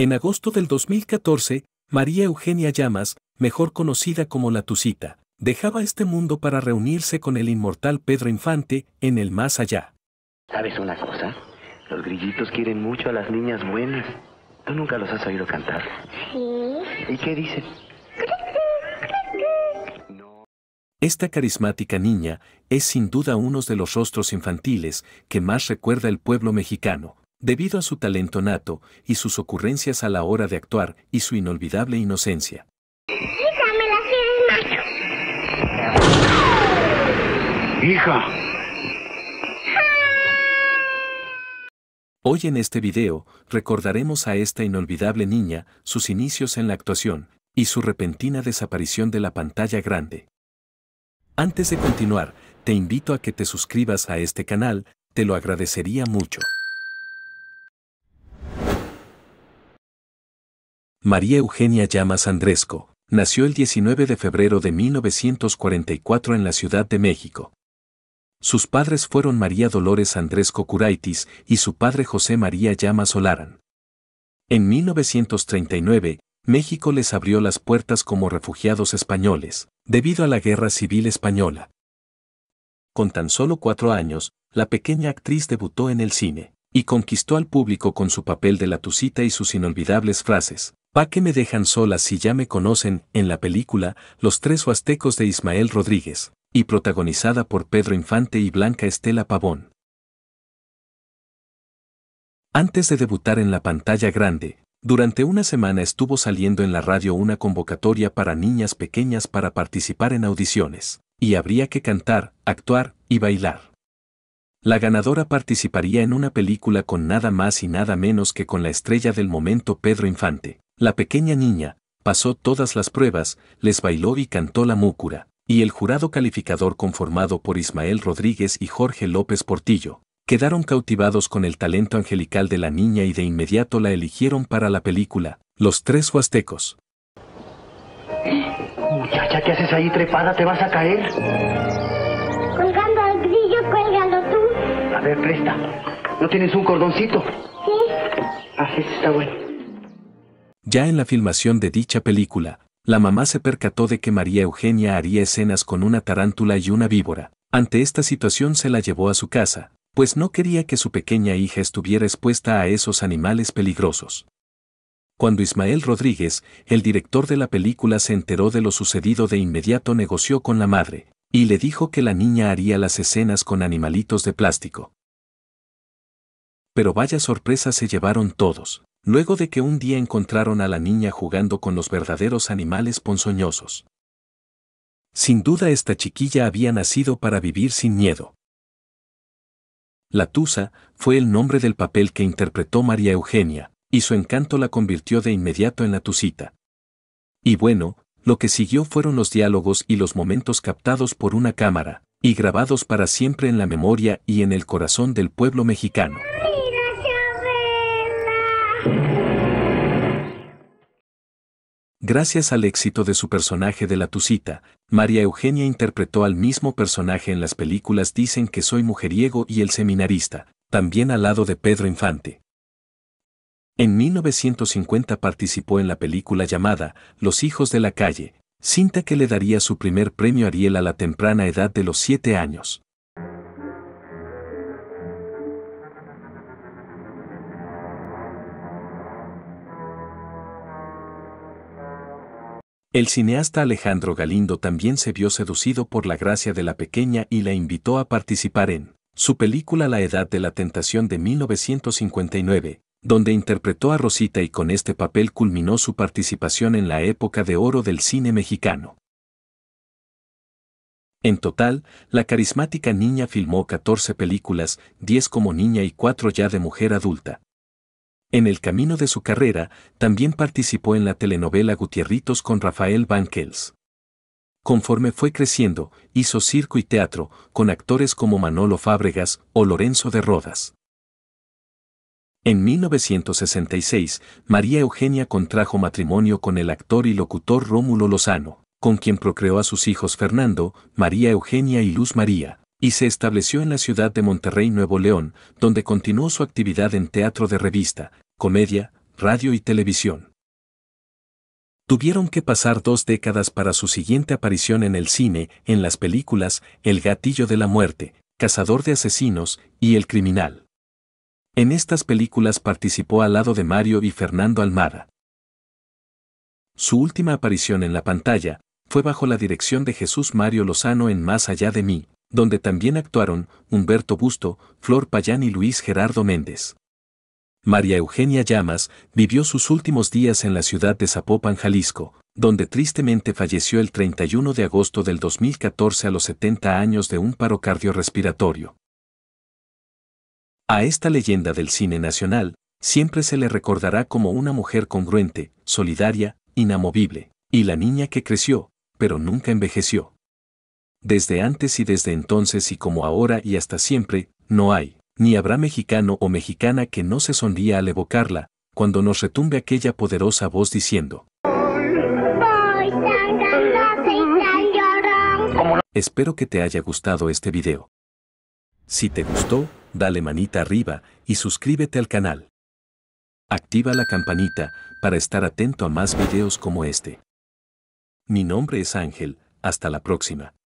En agosto del 2014, María Eugenia Llamas, mejor conocida como La Tucita, dejaba este mundo para reunirse con el inmortal Pedro Infante en el más allá. ¿Sabes una cosa? Los grillitos quieren mucho a las niñas buenas. ¿Tú nunca los has oído cantar? ¿Y qué dicen? Esta carismática niña es sin duda uno de los rostros infantiles que más recuerda el pueblo mexicano, Debido a su talento nato y sus ocurrencias a la hora de actuar y su inolvidable inocencia. Hija. Ah. Hoy en este video recordaremos a esta inolvidable niña, sus inicios en la actuación y su repentina desaparición de la pantalla grande. Antes de continuar, te invito a que te suscribas a este canal, te lo agradecería mucho. María Eugenia Llamas Andresco, nació el 19 de febrero de 1944 en la Ciudad de México. Sus padres fueron María Dolores Andresco Curaitis y su padre José María Llamas Olaran. En 1939, México les abrió las puertas como refugiados españoles, debido a la Guerra Civil Española. Con tan solo cuatro años, la pequeña actriz debutó en el cine y conquistó al público con su papel de la Tucita y sus inolvidables frases, Pa que me dejan solas si ya me conocen en la película Los tres huastecos de Ismael Rodríguez, y protagonizada por Pedro Infante y Blanca Estela Pavón. Antes de debutar en la pantalla grande, durante una semana estuvo saliendo en la radio una convocatoria para niñas pequeñas para participar en audiciones, y habría que cantar, actuar y bailar. La ganadora participaría en una película con nada más y nada menos que con la estrella del momento Pedro Infante. La pequeña niña pasó todas las pruebas, les bailó y cantó la múcura, y el jurado calificador conformado por Ismael Rodríguez y Jorge López Portillo, quedaron cautivados con el talento angelical de la niña y de inmediato la eligieron para la película, Los Tres Huastecos. Muchacha, ¿qué haces ahí trepada? ¿Te vas a caer? A ver, presta. ¿No tienes un cordoncito? Sí. Ah, está bueno. Ya en la filmación de dicha película, la mamá se percató de que María Eugenia haría escenas con una tarántula y una víbora. Ante esta situación se la llevó a su casa, pues no quería que su pequeña hija estuviera expuesta a esos animales peligrosos. Cuando Ismael Rodríguez, el director de la película, se enteró de lo sucedido de inmediato negoció con la madre, y le dijo que la niña haría las escenas con animalitos de plástico. Pero vaya sorpresa se llevaron todos, luego de que un día encontraron a la niña jugando con los verdaderos animales ponzoñosos. Sin duda esta chiquilla había nacido para vivir sin miedo. La Tusa fue el nombre del papel que interpretó María Eugenia, y su encanto la convirtió de inmediato en la Tusita. Y bueno, lo que siguió fueron los diálogos y los momentos captados por una cámara, y grabados para siempre en la memoria y en el corazón del pueblo mexicano. Gracias al éxito de su personaje de la Tucita, María Eugenia interpretó al mismo personaje en las películas Dicen que soy mujeriego y El seminarista, también al lado de Pedro Infante. En 1950 participó en la película llamada Los Hijos de la Calle, cinta que le daría su primer premio Ariel a la temprana edad de los 7 años. El cineasta Alejandro Galindo también se vio seducido por la gracia de la pequeña y la invitó a participar en su película La Edad de la Tentación de 1959, donde interpretó a Rosita y con este papel culminó su participación en la época de oro del cine mexicano. En total, la carismática niña filmó 14 películas, 10 como niña y 4 ya de mujer adulta. En el camino de su carrera, también participó en la telenovela Gutierritos con Rafael Bankels. Conforme fue creciendo, hizo circo y teatro, con actores como Manolo Fábregas o Lorenzo de Rodas. En 1966, María Eugenia contrajo matrimonio con el actor y locutor Rómulo Lozano, con quien procreó a sus hijos Fernando, María Eugenia y Luz María, y se estableció en la ciudad de Monterrey, Nuevo León, donde continuó su actividad en teatro de revista, comedia, radio y televisión. Tuvieron que pasar dos décadas para su siguiente aparición en el cine, en las películas El gatillo de la muerte, Cazador de asesinos y El criminal. En estas películas participó al lado de Mario y Fernando Almada. Su última aparición en la pantalla fue bajo la dirección de Jesús Mario Lozano en Más allá de mí, donde también actuaron Humberto Busto, Flor Payán y Luis Gerardo Méndez. María Eugenia Llamas vivió sus últimos días en la ciudad de Zapopan, Jalisco, donde tristemente falleció el 31 de agosto del 2014 a los 70 años de un paro cardiorrespiratorio. A esta leyenda del cine nacional siempre se le recordará como una mujer congruente, solidaria, inamovible, y la niña que creció, pero nunca envejeció. Desde antes y desde entonces y como ahora y hasta siempre, no hay, ni habrá mexicano o mexicana que no se sonría al evocarla, cuando nos retumbe aquella poderosa voz diciendo, Espero que te haya gustado este video. Si te gustó, dale manita arriba y suscríbete al canal. Activa la campanita para estar atento a más videos como este. Mi nombre es Ángel, hasta la próxima.